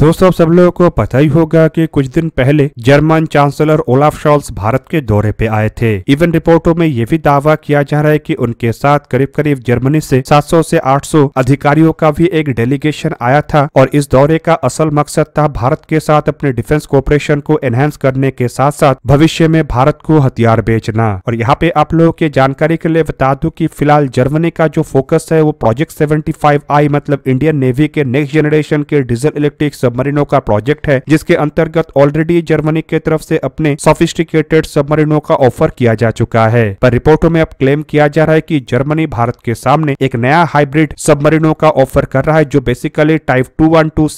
दोस्तों आप सब लोगों को पता ही होगा कि कुछ दिन पहले German chancellor Olaf Scholz Bharat के दौरे पे आए थे इवन रिपोर्टों में ये भी दावा किया जा रहा है कि उनके साथ करीब करीब जर्मनी से 700 से 800 अधिकारियों का भी एक डेलीगेशन आया था और इस दौरे का असल मकसद था भारत के साथ अपने डिफेंस कोऑपरेशन को एनहेंस करने के साथ साथ भविष्य में भारत को हथियार बेचना और यहाँ पे आप लोगों की जानकारी के लिए बता दू की फिलहाल जर्मनी का जो फोकस है वो प्रोजेक्ट सेवेंटी आई मतलब इंडियन नेवी के नेक्स्ट जनरेशन के डीजल इलेक्ट्रिक सबमरीनों का प्रोजेक्ट है जिसके अंतर्गत ऑलरेडी जर्मनी के तरफ से अपने सोफिस्टिकेटेड सबमरीनों का ऑफर किया जा चुका है पर रिपोर्टों में अब क्लेम किया जा रहा है की जर्मनी भारत के सामने एक नया हाइब्रिड सबमरीनों का ऑफर कर रहा है जो basically type two one two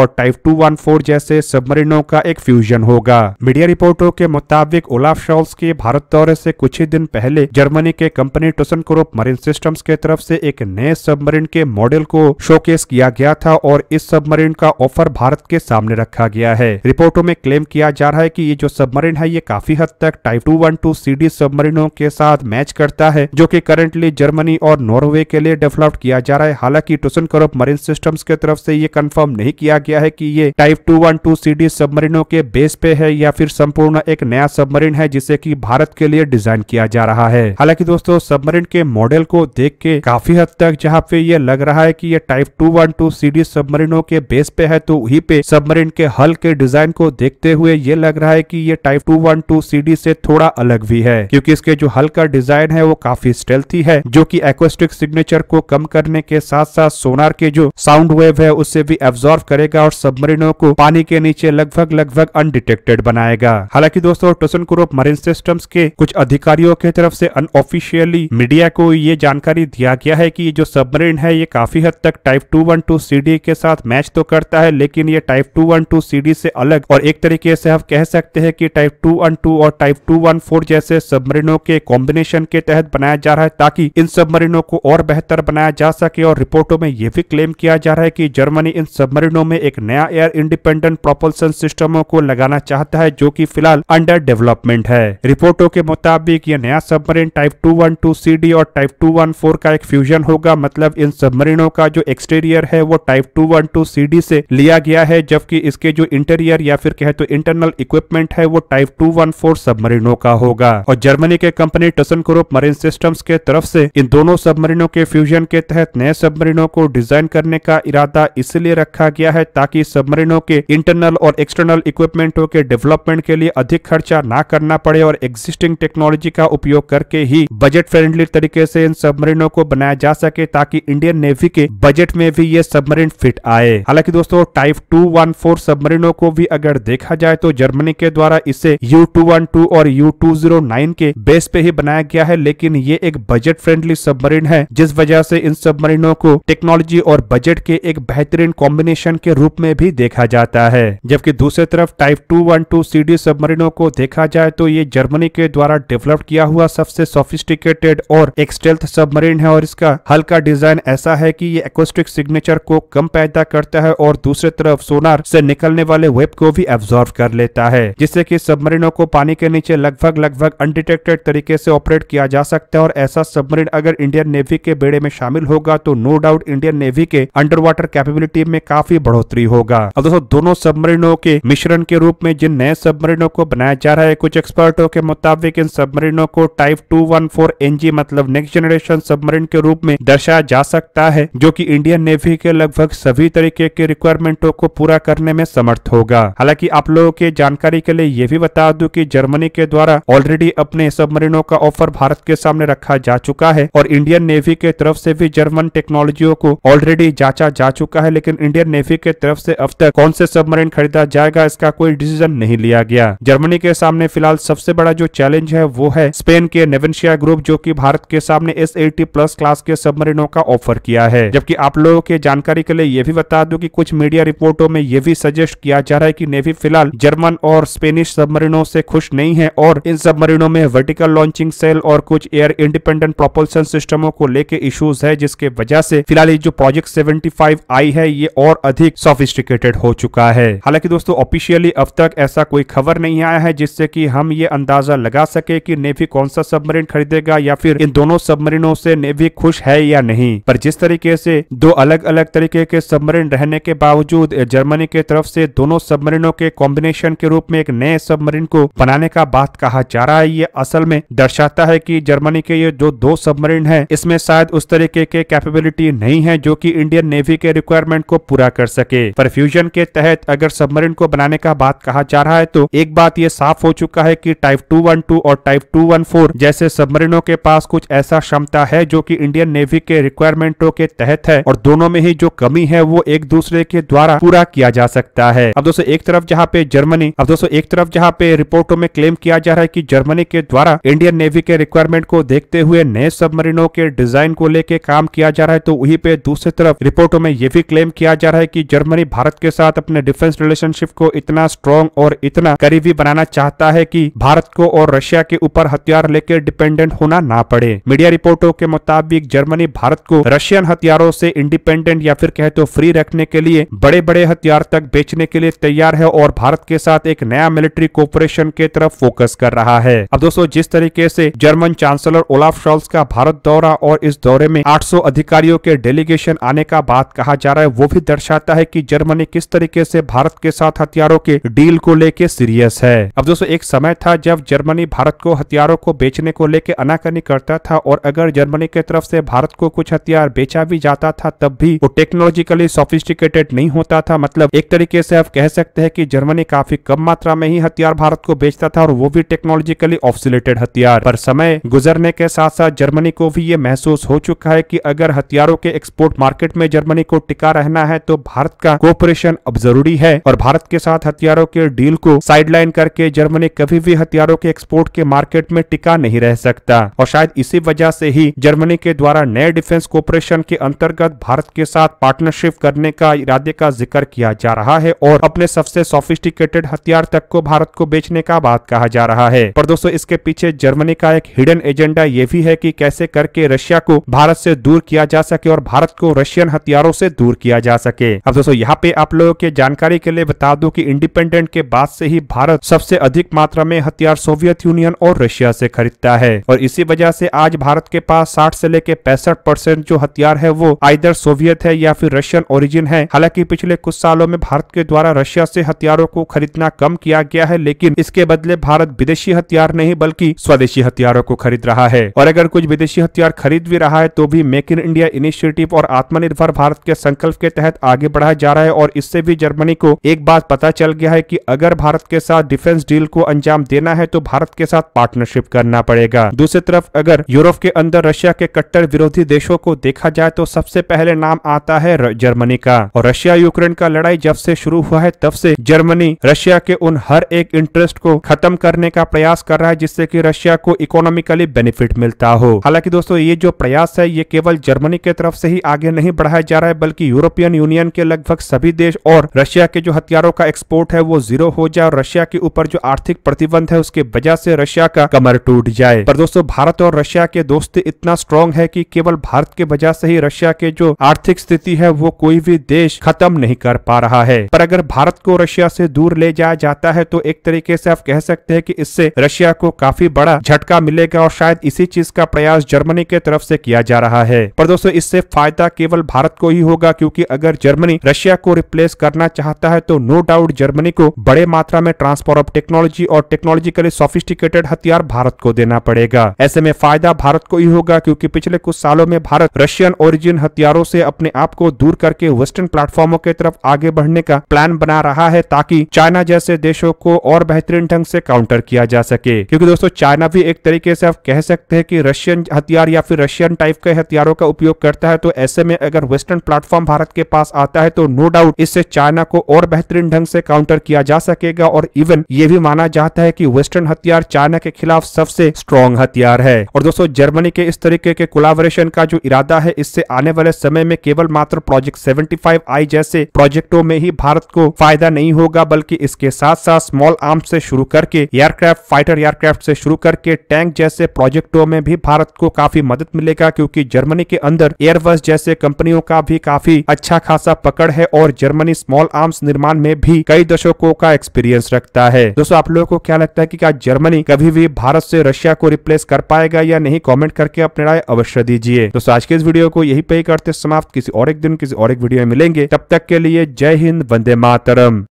और टाइप टू वन फोर जैसे सबमरीनों का एक फ्यूजन होगा मीडिया रिपोर्टों के मुताबिक ओलाफ शॉल्स के भारत दौरे से कुछ ही दिन पहले जर्मनी के company Thyssen group marine system के तरफ से एक नए सबमरीन के मॉडल को शोकेस किया गया था और इस सबमरीन का ऑफर भारत के सामने रखा गया है रिपोर्टों में क्लेम किया जा रहा है की ये जो सबमरीन है ये काफी हद तक type two one two C D सबमरीनों के साथ मैच करता है जो की करंटली जर्मनी और नॉर्वे के लिए डेवलप किया जा रहा है हालांकि टूसन करोप मरीन सिस्टम के तरफ से ये कंफर्म नहीं किया गया है की ये type two one two C D सबमरीनों के बेस पे है या फिर संपूर्ण एक नया सबमरीन है जिसे की भारत के लिए डिजाइन किया जा रहा है हालांकि दोस्तों सबमरीन के मॉडल को देख के काफी हद तक जहाँ पे ये लग रहा है कि ये type two one two C D सबमरीनों के बेस पे है तो ही पे सबमरीन के हल के डिजाइन को देखते हुए ये लग रहा है कि ये type two one two CD से थोड़ा अलग भी है क्योंकि इसके जो हल का डिजाइन है वो काफी स्टेल्थी है जो की एक्वेस्टिक सिग्नेचर को कम करने के साथ साथ सोनार के जो साउंड वेव है उससे भी एब्जॉर्व करेगा और सबमरीनों को पानी के नीचे लगभग लगभग अनडिटेक्टेड बनाएगा हालांकि दोस्तों टोसन ग्रुप मरीन सिस्टम के कुछ अधिकारियों की तरफ से अनऑफिशियली मीडिया को ये जानकारी दिया गया है की जो सबमरीन है ये काफी हद तक type two one two CD के साथ मैच तो करता है लेकिन लेकिन ये type two one two series से अलग और एक तरीके से हम कह सकते हैं कि टाइप टू वन टू और टाइप टू वन फोर जैसे सबमरीनों के कॉम्बिनेशन के तहत बनाया जा रहा है ताकि इन सबमरीनों को और बेहतर बनाया जा सके और रिपोर्टों में यह भी क्लेम किया जा रहा है की जर्मनी इन सबमरीनों में एक नया एयर इंडिपेंडेंट प्रोपल्सन सिस्टमों को लगाना चाहता है जो की फिलहाल अंडर डेवलपमेंट है रिपोर्टों के मुताबिक ये नया submarine type two one two C D और टाइप टू वन फोर का एक फ्यूजन होगा मतलब इन सबमरीनों का जो एक्सटीरियर है वो type two one two C D से लिया गया है जबकि इसके जो इंटीरियर या फिर कहे तो इंटरनल इक्विपमेंट है वो टाइप टू वन फोर सबमरीनों का होगा और जर्मनी के company ThyssenKrupp marine systems के तरफ से इन दोनों सबमरीनों के फ्यूजन के तहत नए सबमरीनों को डिजाइन करने का इरादा इसलिए रखा गया है ताकि सबमरीनों के इंटरनल और एक्सटर्नल इक्विपमेंटों के डेवलपमेंट के लिए अधिक खर्चा न करना पड़े और एग्जिस्टिंग टेक्नोलॉजी का उपयोग करके ही बजट फ्रेंडली तरीके से इन सबमरीनों को बनाया जा सके ताकि इंडियन नेवी के बजट में भी ये सबमरीन फिट आए हालांकि दोस्तों type F two one four सबमरीनों को भी अगर देखा जाए तो जर्मनी के द्वारा इसे यू टू वन टू और यू टू जीरो नाइन के बेस पे ही बनाया गया है लेकिन ये एक बजट फ्रेंडली सबमरीन है जिस वजह से इन सबमरीनों को टेक्नोलॉजी और बजट के एक बेहतरीन कॉम्बिनेशन के रूप में भी देखा जाता है जबकि दूसरी तरफ type two one two C D सबमरीनों को देखा जाए तो ये जर्मनी के द्वारा डेवलप किया हुआ सबसे सोफिस्टिकेटेड और एक्सटेल्थ सबमरीन है और इसका हल्का डिजाइन ऐसा है कि ये एकोस्टिक सिग्नेचर को कम पैदा करता है और दूसरे तरफ तरफ सोनार से निकलने वाले वेब को भी एब्जॉर्व कर लेता है जिससे कि सबमरीनों को पानी के नीचे लगभग लगभग अनडिटेक्टेड तरीके से ऑपरेट किया जा सकता है और ऐसा सबमरीन अगर इंडियन नेवी के बेड़े में शामिल होगा तो नो डाउट इंडियन नेवी के अंडर वाटर कैपेबिलिटी में काफी बढ़ोतरी होगा अब दोस्तों दोनों सबमरीनों के मिश्रण के रूप में जिन नए सबमरीनों को बनाया जा रहा है कुछ एक्सपर्टों के मुताबिक इन सबमरीनों को type two one four NG मतलब नेक्स्ट जनरेशन सबमरीन के रूप में दर्शाया जा सकता है जो की इंडियन नेवी के लगभग सभी तरीके के रिक्वायरमेंटों मानकों को पूरा करने में समर्थ होगा हालांकि आप लोगों के जानकारी के लिए ये भी बता दूं कि जर्मनी के द्वारा ऑलरेडी अपने सबमरीनों का ऑफर भारत के सामने रखा जा चुका है और इंडियन नेवी के तरफ से भी जर्मन टेक्नोलॉजियों को ऑलरेडी जांचा जा चुका है लेकिन इंडियन नेवी के तरफ से अब तक कौन से सबमरीन खरीदा जाएगा इसका कोई डिसीजन नहीं लिया गया जर्मनी के सामने फिलहाल सबसे बड़ा जो चैलेंज है वो है स्पेन के नेवेंशिया ग्रुप जो की भारत के सामने एस प्लस क्लास के सबमरीनों का ऑफर किया है जबकि आप लोगों के जानकारी के लिए ये भी बता दू की कुछ मीडिया रिपोर्टों में यह भी सजेस्ट किया जा रहा है कि नेवी फिलहाल जर्मन और स्पेनिश सबमरीनों से खुश नहीं है और इन सबमरीनों में वर्टिकल लॉन्चिंग सेल और कुछ एयर इंडिपेंडेंट प्रोपल्सन सिस्टमों को लेके इश्यूज है जिसके वजह से फिलहाल ये जो प्रोजेक्ट 75 आई है ये और अधिक सोफिस्टिकेटेड हो चुका है हालांकि दोस्तों ऑफिशियली अब तक ऐसा कोई खबर नहीं आया है जिससे कि हम ये अंदाजा लगा सके कि नेवी कौन सा सबमरीन खरीदेगा या फिर इन दोनों सबमरीनों से नेवी खुश है या नहीं पर जिस तरीके से दो अलग अलग तरीके के सबमरीन रहने के बावजूद मौजूद जर्मनी के तरफ से दोनों सबमरीनों के कॉम्बिनेशन के रूप में एक नए सबमरीन को बनाने का बात कहा जा रहा है ये असल में दर्शाता है कि जर्मनी के ये जो दो सबमरीन है इसमें शायद उस तरीके के कैपेबिलिटी नहीं है जो की इंडियन नेवी के रिक्वायरमेंट को पूरा कर सके परफ्यूजन के तहत अगर सबमरीन को बनाने का बात कहा जा रहा है तो एक बात ये साफ हो चुका है की टाइप टू और टाइप टू जैसे सबमरीनों के पास कुछ ऐसा क्षमता है जो की इंडियन नेवी के रिक्वायरमेंटों के तहत है और दोनों में ही जो कमी है वो एक दूसरे के द्वारा पूरा किया जा सकता है अब दोस्तों एक तरफ जहाँ पे जर्मनी अब दोस्तों एक तरफ जहाँ पे रिपोर्टों में क्लेम किया जा रहा है की जर्मनी के द्वारा इंडियन नेवी के रिक्वायरमेंट को देखते हुए नए सबमरीनों के डिजाइन को लेके काम किया जा रहा है तो वही पे दूसरी तरफ रिपोर्टों में ये भी क्लेम किया जा रहा है की जर्मनी भारत के साथ अपने डिफेंस रिलेशनशिप को इतना स्ट्रॉन्ग और इतना करीबी बनाना चाहता है की भारत को और रशिया के ऊपर हथियार लेकर डिपेंडेंट होना ना पड़े मीडिया रिपोर्टों के मुताबिक जर्मनी भारत को रशियन हथियारों से इंडिपेंडेंट या फिर कहे तो फ्री रखने के लिए बड़े बड़े हथियार तक बेचने के लिए तैयार है और भारत के साथ एक नया मिलिट्री कोऑपरेशन के तरफ फोकस कर रहा है अब दोस्तों जिस तरीके से जर्मन चांसलर ओलाफ शॉल्स का भारत दौरा और इस दौरे में 800 अधिकारियों के डेलीगेशन आने का बात कहा जा रहा है वो भी दर्शाता है की जर्मनी किस तरीके ऐसी भारत के साथ हथियारों के डील को लेके सीरियस है अब दोस्तों एक समय था जब जर्मनी भारत को हथियारों को बेचने को लेकर अनाकनी करता था और अगर जर्मनी के तरफ ऐसी भारत को कुछ हथियार बेचा भी जाता था तब भी वो टेक्नोलॉजिकली सोफिस्टिकेटेड नहीं होता मिला था मतलब एक तरीके से आप कह सकते हैं कि जर्मनी काफी कम मात्रा में ही हथियार भारत को बेचता था और वो भी टेक्नोलॉजिकली ऑफिसलेटेड हथियार पर समय गुजरने के साथ साथ जर्मनी को भी ये महसूस हो चुका है की अगर हथियारों के एक्सपोर्ट मार्केट में जर्मनी को टिका रहना है तो भारत का कोऑपरेशन अब जरूरी है और भारत के साथ हथियारों के डील को साइडलाइन करके जर्मनी कभी भी हथियारों के एक्सपोर्ट के मार्केट में टिका नहीं रह सकता और शायद इसी वजह से ही जर्मनी के द्वारा नए डिफेंस कोऑपरेशन के अंतर्गत भारत के साथ पार्टनरशिप करने का इरादे का जिक्र जिक्र किया जा रहा है और अपने सबसे सोफिस्टिकेटेड हथियार तक को भारत को बेचने का बात कहा जा रहा है पर दोस्तों इसके पीछे जर्मनी का एक हिडन एजेंडा ये भी है की कैसे करके रशिया को भारत से दूर किया जा सके और भारत को रशियन हथियारों से दूर किया जा सके अब दोस्तों यहाँ पे आप लोगों के जानकारी के लिए बता दू की इंडिपेंडेंट के बाद से ही भारत सबसे अधिक मात्रा में हथियार सोवियत यूनियन और रशिया से खरीदता है और इसी वजह से आज भारत के पास 60 से लेकर पैंसठ परसेंट जो हथियार है वो आइदर सोवियत है या फिर रशियन ओरिजिन है हालांकि पिछले कुछ सालों में भारत के द्वारा रशिया से हथियारों को खरीदना कम किया गया है लेकिन इसके बदले भारत विदेशी हथियार नहीं बल्कि स्वदेशी हथियारों को खरीद रहा है और अगर कुछ विदेशी हथियार खरीद भी रहा है तो भी मेक इन इंडिया इनिशिएटिव और आत्मनिर्भर भारत के संकल्प के तहत आगे बढ़ाया जा रहा है और इससे भी जर्मनी को एक बात पता चल गया है की अगर भारत के साथ डिफेंस डील को अंजाम देना है तो भारत के साथ पार्टनरशिप करना पड़ेगा दूसरी तरफ अगर यूरोप के अंदर रशिया के कट्टर विरोधी देशों को देखा जाए तो सबसे पहले नाम आता है जर्मनी का और रशिया यूक्रेन यूक्रेन का लड़ाई जब से शुरू हुआ है तब से जर्मनी रशिया के उन हर एक इंटरेस्ट को खत्म करने का प्रयास कर रहा है जिससे की रशिया को इकोनॉमिकली बेनिफिट मिलता हो हालांकि दोस्तों ये जो प्रयास है ये केवल जर्मनी के तरफ से ही आगे नहीं बढ़ाया जा रहा है बल्कि यूरोपियन यूनियन के लगभग सभी देश और रशिया के जो हथियारों का एक्सपोर्ट है वो जीरो हो जाए और रशिया के ऊपर जो आर्थिक प्रतिबंध है उसके वजह से रशिया का कमर टूट जाए पर दोस्तों भारत और रशिया के दोस्ती इतना स्ट्रांग है की केवल भारत के वजह से ही रशिया के जो आर्थिक स्थिति है वो कोई भी देश खत्म नहीं नहीं कर पा रहा है पर अगर भारत को रशिया से दूर ले जाया जाता है तो एक तरीके से आप कह सकते हैं कि इससे रशिया को काफी बड़ा झटका मिलेगा और शायद इसी चीज का प्रयास जर्मनी के तरफ से किया जा रहा है पर दोस्तों इससे फायदा केवल भारत को ही होगा क्योंकि अगर जर्मनी रशिया को रिप्लेस करना चाहता है तो नो डाउट जर्मनी को बड़े मात्रा में ट्रांसफर ऑफ टेक्नोलॉजी और टेक्नोलॉजिकली सोफिस्टिकेटेड हथियार भारत को देना पड़ेगा ऐसे में फायदा भारत को ही होगा क्योंकि पिछले कुछ सालों में भारत रशियन ओरिजिन हथियारों से अपने आप को दूर करके वेस्टर्न प्लेटफॉर्मों के तरफ आगे बढ़ने का प्लान बना रहा है ताकि चाइना जैसे देशों को और बेहतरीन ढंग से काउंटर किया जा सके क्योंकि दोस्तों चाइना भी एक तरीके से आप कह सकते हैं कि रशियन हथियार या फिर रशियन टाइप के हथियारों का उपयोग करता है तो ऐसे में अगर वेस्टर्न प्लेटफॉर्म भारत के पास आता है तो नो डाउट इससे चाइना को और बेहतरीन ढंग से काउंटर किया जा सकेगा और इवन ये भी माना जाता है की वेस्टर्न हथियार चाइना के खिलाफ सबसे स्ट्रॉन्ग हथियार है और दोस्तों जर्मनी के इस तरीके के कोलाबोरेशन का जो इरादा है इससे आने वाले समय में केवल मात्र प्रोजेक्ट सेवेंटी आई जैसे प्रोजेक्टों में ही भारत को फायदा नहीं होगा बल्कि इसके साथ साथ स्मॉल आर्म से शुरू करके एयरक्राफ्ट फाइटर एयरक्राफ्ट से शुरू करके टैंक जैसे प्रोजेक्टों में भी भारत को काफी मदद मिलेगा क्योंकि जर्मनी के अंदर एयरबस जैसे कंपनियों का भी काफी अच्छा खासा पकड़ है और जर्मनी स्मॉल आर्म्स निर्माण में भी कई दशकों का एक्सपीरियंस रखता है दोस्तों आप लोगों को क्या लगता है की क्या जर्मनी कभी भी भारत से रशिया को रिप्लेस कर पाएगा या नहीं कॉमेंट करके अपने राय अवश्य दीजिए दोस्तों आज के इस वीडियो को यही पे करते समाप्त किसी और एक दिन किसी और एक वीडियो में मिलेंगे तब तक के लिए जय हिंद वंदे मातरम